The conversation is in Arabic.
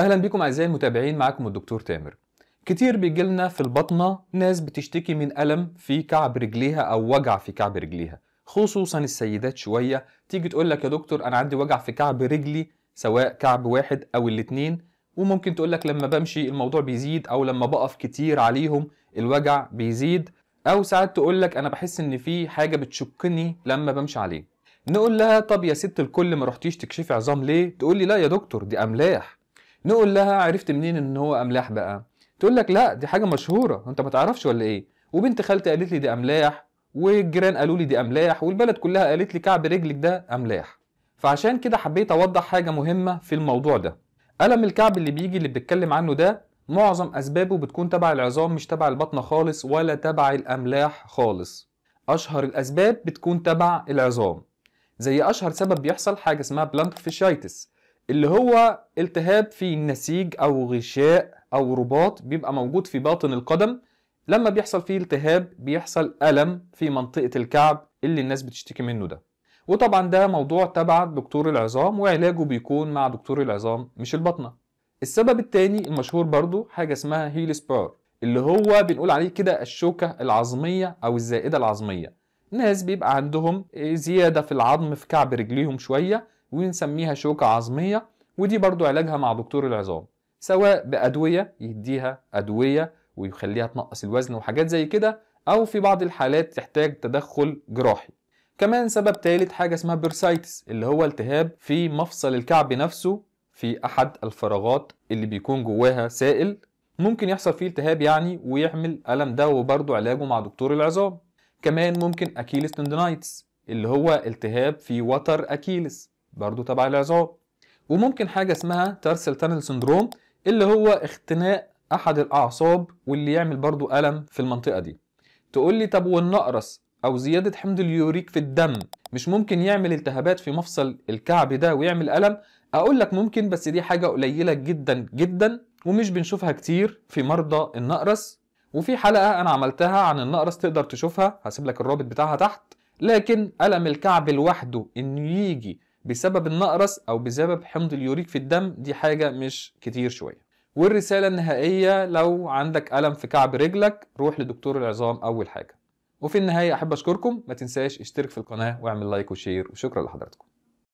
اهلا بكم اعزائي المتابعين معكم الدكتور تامر كتير بيجي لنا في البطنه ناس بتشتكي من الم في كعب رجليها او وجع في كعب رجليها خصوصا السيدات شويه تيجي تقول لك يا دكتور انا عندي وجع في كعب رجلي سواء كعب واحد او الاثنين وممكن تقول لك لما بمشي الموضوع بيزيد او لما بقف كتير عليهم الوجع بيزيد او ساعات تقول لك انا بحس ان في حاجه بتشكني لما بمشي عليه نقول لها طب يا ست الكل ما رحتيش تكشفي عظام ليه تقول لي لا يا دكتور دي املاح نقول لها عرفت منين ان هو املاح بقى تقول لك لا دي حاجه مشهوره انت ما تعرفش ولا ايه وبنت خالتي قالت لي دي املاح والجيران قالوا لي دي املاح والبلد كلها قالت لي كعب رجلك ده املاح فعشان كده حبيت اوضح حاجه مهمه في الموضوع ده الم الكعب اللي بيجي اللي بتتكلم عنه ده معظم اسبابه بتكون تبع العظام مش تبع البطن خالص ولا تبع الاملاح خالص اشهر الاسباب بتكون تبع العظام زي اشهر سبب بيحصل حاجه اسمها بلانك فيشايتس اللي هو التهاب في نسيج او غشاء او رباط بيبقى موجود في باطن القدم لما بيحصل فيه التهاب بيحصل الم في منطقه الكعب اللي الناس بتشتكي منه ده وطبعا ده موضوع تبع دكتور العظام وعلاجه بيكون مع دكتور العظام مش البطنه السبب التاني المشهور برضو حاجه اسمها هيل سبار اللي هو بنقول عليه كده الشوكه العظميه او الزائده العظميه ناس بيبقى عندهم زياده في العظم في كعب رجليهم شويه ونسميها شوكة عظمية ودي برضو علاجها مع دكتور العظام سواء بأدوية يديها أدوية ويخليها تنقص الوزن وحاجات زي كده أو في بعض الحالات تحتاج تدخل جراحي كمان سبب ثالث حاجة اسمها بيرسايتس اللي هو التهاب في مفصل الكعب نفسه في أحد الفراغات اللي بيكون جواها سائل ممكن يحصل فيه التهاب يعني ويعمل ألم ده وبرضه علاجه مع دكتور العظام كمان ممكن أكيلس تندنايتس اللي هو التهاب في وتر أكيلس برضو تبع العظام وممكن حاجة اسمها تارسل تانل سندروم اللي هو اختناق أحد الأعصاب واللي يعمل برضو ألم في المنطقة دي تقول لي طب والنقرس أو زيادة حمض اليوريك في الدم مش ممكن يعمل التهابات في مفصل الكعب ده ويعمل ألم أقول لك ممكن بس دي حاجة قليلة جدا جدا ومش بنشوفها كتير في مرضى النقرس وفي حلقة أنا عملتها عن النقرس تقدر تشوفها هسيب لك الرابط بتاعها تحت لكن ألم الكعب لوحده إنه يجي بسبب النقرس او بسبب حمض اليوريك في الدم دي حاجه مش كتير شويه والرساله النهائيه لو عندك الم في كعب رجلك روح لدكتور العظام اول حاجه وفي النهايه احب اشكركم ما تنساش اشترك في القناه واعمل لايك وشير وشكرا لحضراتكم